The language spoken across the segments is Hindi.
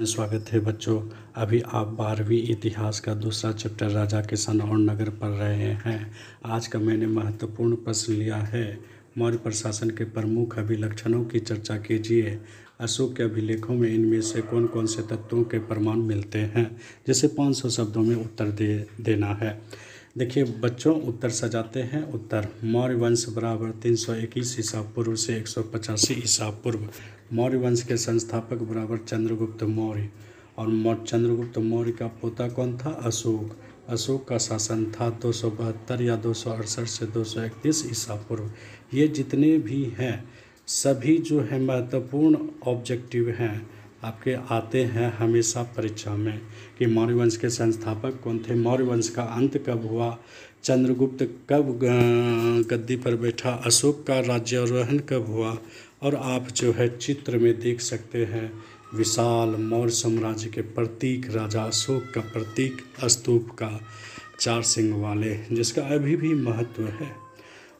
में स्वागत है बच्चों अभी आप बारहवीं इतिहास का दूसरा चैप्टर राजा सन और नगर पढ़ रहे हैं आज का मैंने महत्वपूर्ण प्रश्न लिया है मौर्य प्रशासन के प्रमुख अभिलक्षणों की चर्चा कीजिए अशोक के अभिलेखों में इनमें से कौन कौन से तत्वों के प्रमाण मिलते हैं जिसे 500 शब्दों में उत्तर दे देना है देखिए बच्चों उत्तर सजाते हैं उत्तर मौर्य वंश बराबर तीन सौ इक्कीस ईसा पूर्व से एक सौ पचासी ईसा पूर्व मौर्य वंश के संस्थापक बराबर चंद्रगुप्त मौर्य और चंद्रगुप्त मौर्य का पोता कौन था अशोक अशोक का शासन था दो सौ बहत्तर या दो सौ अड़सठ से दो सौ इकतीस ईसा पूर्व ये जितने भी हैं सभी जो है महत्वपूर्ण ऑब्जेक्टिव हैं आपके आते हैं हमेशा परीक्षा में कि मौर्य वंश के संस्थापक कौन थे मौर्य वंश का अंत कब हुआ चंद्रगुप्त कब गद्दी पर बैठा अशोक का राज्यारोहण कब हुआ और आप जो है चित्र में देख सकते हैं विशाल मौर्य साम्राज्य के प्रतीक राजा अशोक का प्रतीक स्तूप का चार सिंह वाले जिसका अभी भी महत्व है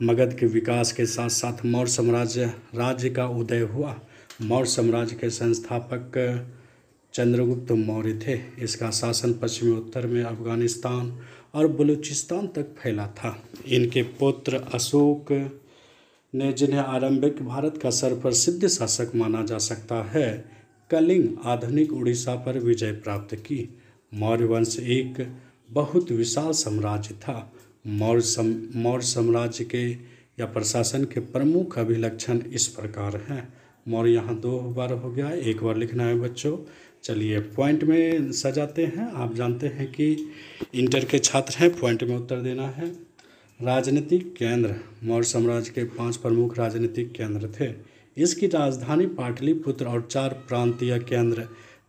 मगध के विकास के साथ साथ मौर्य साम्राज्य राज्य का उदय हुआ मौर्य साम्राज्य के संस्थापक चंद्रगुप्त मौर्य थे इसका शासन पश्चिमी उत्तर में अफगानिस्तान और बलूचिस्तान तक फैला था इनके पुत्र अशोक ने जिन्हें आरंभिक भारत का सर्वप्रसिद्ध शासक माना जा सकता है कलिंग आधुनिक उड़ीसा पर विजय प्राप्त की मौर्य वंश एक बहुत विशाल साम्राज्य था मौर्य सम मौर्य साम्राज्य के या प्रशासन के प्रमुख अभिलक्षण इस प्रकार हैं मोर यहाँ दो बार हो गया एक बार लिखना है बच्चों चलिए पॉइंट में सजाते हैं आप जानते हैं कि इंटर के छात्र हैं पॉइंट में उत्तर देना है राजनीतिक केंद्र मौर्य साम्राज्य के पांच प्रमुख राजनीतिक केंद्र थे इसकी राजधानी पाटलिपुत्र और चार प्रांतीय केंद्र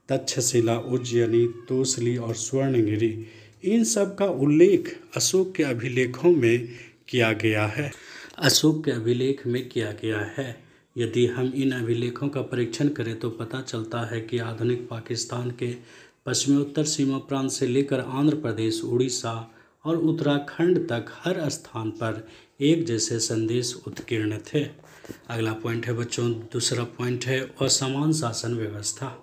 तक्षशिला उज्जैनी तोसली और स्वर्णगिरी इन सब का उल्लेख अशोक के अभिलेखों में किया गया है अशोक के अभिलेख में किया गया है यदि हम इन अभिलेखों का परीक्षण करें तो पता चलता है कि आधुनिक पाकिस्तान के पश्चिमी उत्तर सीमा प्रांत से लेकर आंध्र प्रदेश उड़ीसा और उत्तराखंड तक हर स्थान पर एक जैसे संदेश उत्कीर्ण थे अगला पॉइंट है बच्चों दूसरा पॉइंट है असमान शासन व्यवस्था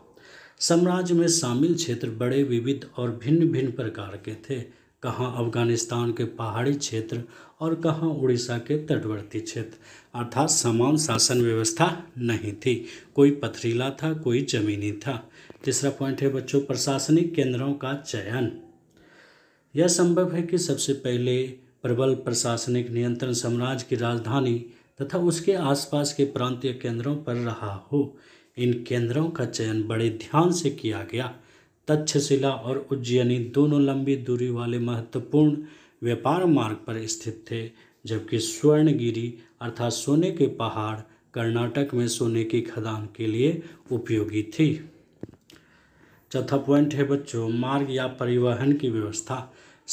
साम्राज्य में शामिल क्षेत्र बड़े विविध और भिन्न भिन्न प्रकार के थे कहाँ अफगानिस्तान के पहाड़ी क्षेत्र और कहाँ उड़ीसा के तटवर्ती क्षेत्र अर्थात समान शासन व्यवस्था नहीं थी कोई पथरीला था कोई जमीनी था तीसरा पॉइंट है बच्चों प्रशासनिक केंद्रों का चयन यह संभव है कि सबसे पहले प्रबल प्रशासनिक नियंत्रण साम्राज्य की राजधानी तथा उसके आसपास के प्रांतीय केंद्रों पर रहा हो इन केंद्रों का चयन बड़े ध्यान से किया गया तक्षशिला और उज्जैनी दोनों लंबी दूरी वाले महत्वपूर्ण व्यापार मार्ग पर स्थित थे जबकि स्वर्णगिरी अर्थात सोने के पहाड़ कर्नाटक में सोने की खदान के लिए उपयोगी थी चौथा पॉइंट है बच्चों मार्ग या परिवहन की व्यवस्था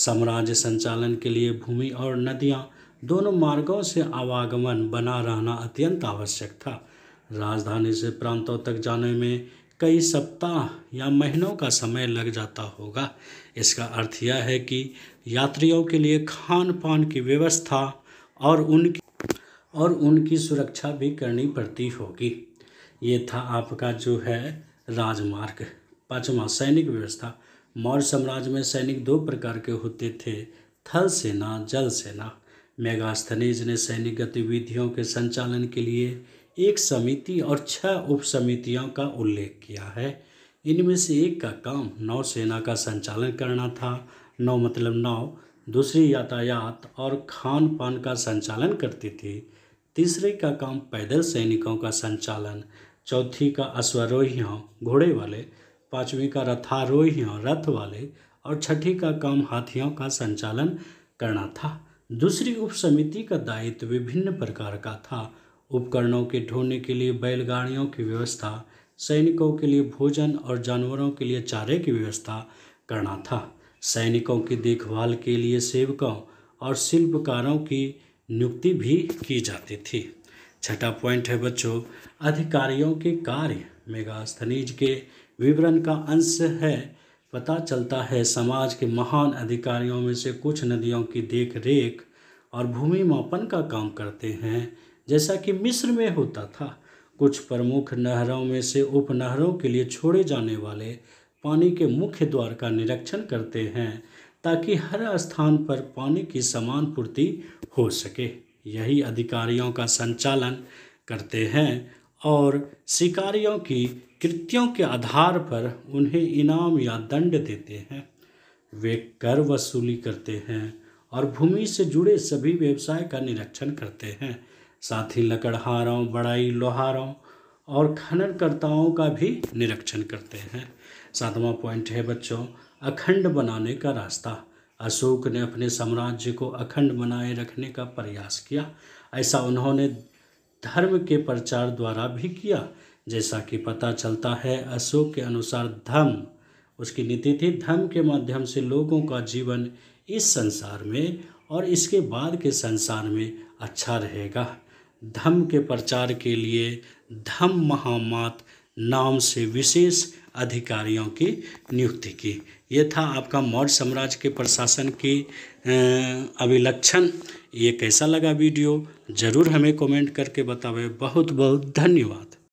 साम्राज्य संचालन के लिए भूमि और नदियाँ दोनों मार्गों से आवागमन बना रहना अत्यंत आवश्यक था राजधानी से प्रांतों तक जाने में कई सप्ताह या महीनों का समय लग जाता होगा इसका अर्थ यह है कि यात्रियों के लिए खान पान की व्यवस्था और उनकी और उनकी सुरक्षा भी करनी पड़ती होगी ये था आपका जो है राजमार्ग पाँचवा सैनिक व्यवस्था मौर्य साम्राज्य में सैनिक दो प्रकार के होते थे थल सेना जल सेना मेगास्थनीज ने सैनिक गतिविधियों के संचालन के लिए एक समिति और छह उप समितियों का उल्लेख किया है इनमें से एक का काम नौसेना का संचालन करना था नौ मतलब नौ दूसरी यातायात और खान पान का संचालन करती थी तीसरे का काम पैदल सैनिकों का संचालन चौथी का अश्वरोहियों घोड़े वाले पांचवी का रथारोहियों रथ वाले और छठी का काम हाथियों का संचालन करना था दूसरी उप समिति का दायित्व विभिन्न प्रकार का था उपकरणों के ढोने के लिए बैलगाड़ियों की व्यवस्था सैनिकों के लिए भोजन और जानवरों के लिए चारे की व्यवस्था करना था सैनिकों की देखभाल के लिए सेवकों और शिल्पकारों की नियुक्ति भी की जाती थी छठा पॉइंट है बच्चों अधिकारियों के कार्य मेगास्थनीज के विवरण का अंश है पता चलता है समाज के महान अधिकारियों में से कुछ नदियों की देखरेख और भूमि मापन का काम करते हैं जैसा कि मिस्र में होता था कुछ प्रमुख नहरों में से उपनहरों के लिए छोड़े जाने वाले पानी के मुख्य द्वार का निरीक्षण करते हैं ताकि हर स्थान पर पानी की समान पूर्ति हो सके यही अधिकारियों का संचालन करते हैं और शिकारियों की कृत्यों के आधार पर उन्हें इनाम या दंड देते हैं वे कर वसूली करते हैं और भूमि से जुड़े सभी व्यवसाय का निरीक्षण करते हैं साथ ही लकड़हारों बड़ाई लोहारों और खननकर्ताओं का भी निरीक्षण करते हैं सातवां पॉइंट है बच्चों अखंड बनाने का रास्ता अशोक ने अपने साम्राज्य को अखंड बनाए रखने का प्रयास किया ऐसा उन्होंने धर्म के प्रचार द्वारा भी किया जैसा कि पता चलता है अशोक के अनुसार धर्म उसकी नीति थी धर्म के माध्यम से लोगों का जीवन इस संसार में और इसके बाद के संसार में अच्छा रहेगा धम के प्रचार के लिए धम महामात नाम से विशेष अधिकारियों की नियुक्ति की ये था आपका मौर्य साम्राज्य के प्रशासन की अभिलक्षण ये कैसा लगा वीडियो ज़रूर हमें कमेंट करके बतावे बहुत बहुत धन्यवाद